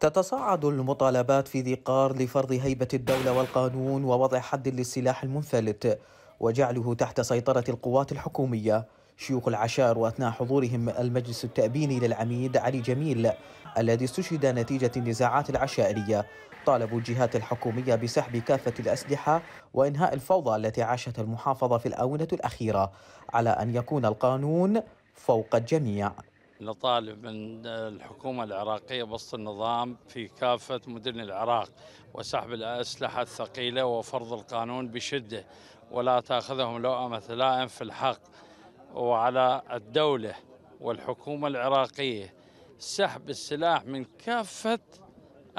تتصاعد المطالبات في ذي قار لفرض هيبة الدولة والقانون ووضع حد للسلاح المنفلت وجعله تحت سيطرة القوات الحكومية شيوخ العشار وأثناء حضورهم المجلس التأبيني للعميد علي جميل الذي استشهد نتيجة النزاعات العشائرية طالبوا الجهات الحكومية بسحب كافة الأسلحة وإنهاء الفوضى التي عاشت المحافظة في الآونة الأخيرة على أن يكون القانون فوق الجميع نطالب من الحكومة العراقية بسط النظام في كافة مدن العراق وسحب الأسلحة الثقيلة وفرض القانون بشدة ولا تأخذهم لؤمة لائم في الحق وعلى الدولة والحكومة العراقية سحب السلاح من كافة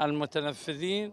المتنفذين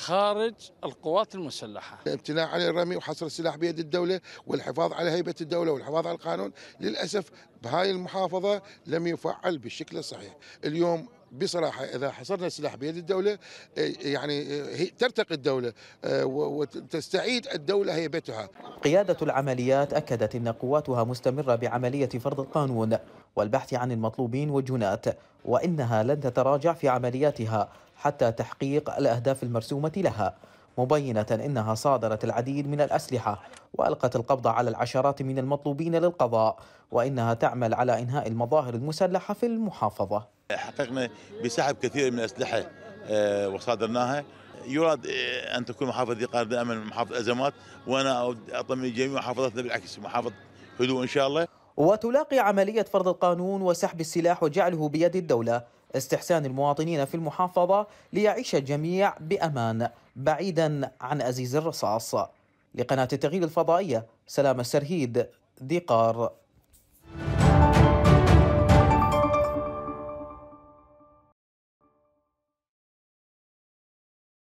خارج القوات المسلحة الامتناع عن الرمي وحصر السلاح بيد الدولة والحفاظ على هيبة الدولة والحفاظ على القانون للأسف بهاي المحافظة لم يفعل بالشكل الصحيح اليوم بصراحة إذا حصرنا السلاح بيد الدولة إيه، يعني إيه، هي ترتقي الدولة إيه، وتستعيد الدولة هيبتها قيادة العمليات أكدت أن قواتها مستمرة بعملية فرض القانون والبحث عن المطلوبين والجنات وإنها لن تتراجع في عملياتها حتى تحقيق الأهداف المرسومة لها مبينة إنها صادرت العديد من الأسلحة وألقت القبض على العشرات من المطلوبين للقضاء وإنها تعمل على إنهاء المظاهر المسلحة في المحافظة حققنا بسحب كثير من الأسلحة آه، وصادرناها يراد آه، أن تكون محافظة قاردة أمن محافظة أزمات وأنا أطمئن جميع محافظاتنا بالعكس محافظة هدوء إن شاء الله وتلاقي عملية فرض القانون وسحب السلاح وجعله بيد الدولة استحسان المواطنين في المحافظة ليعيش الجميع بأمان بعيدا عن أزيز الرصاص لقناة التغيير الفضائية سلام السرهيد ديقار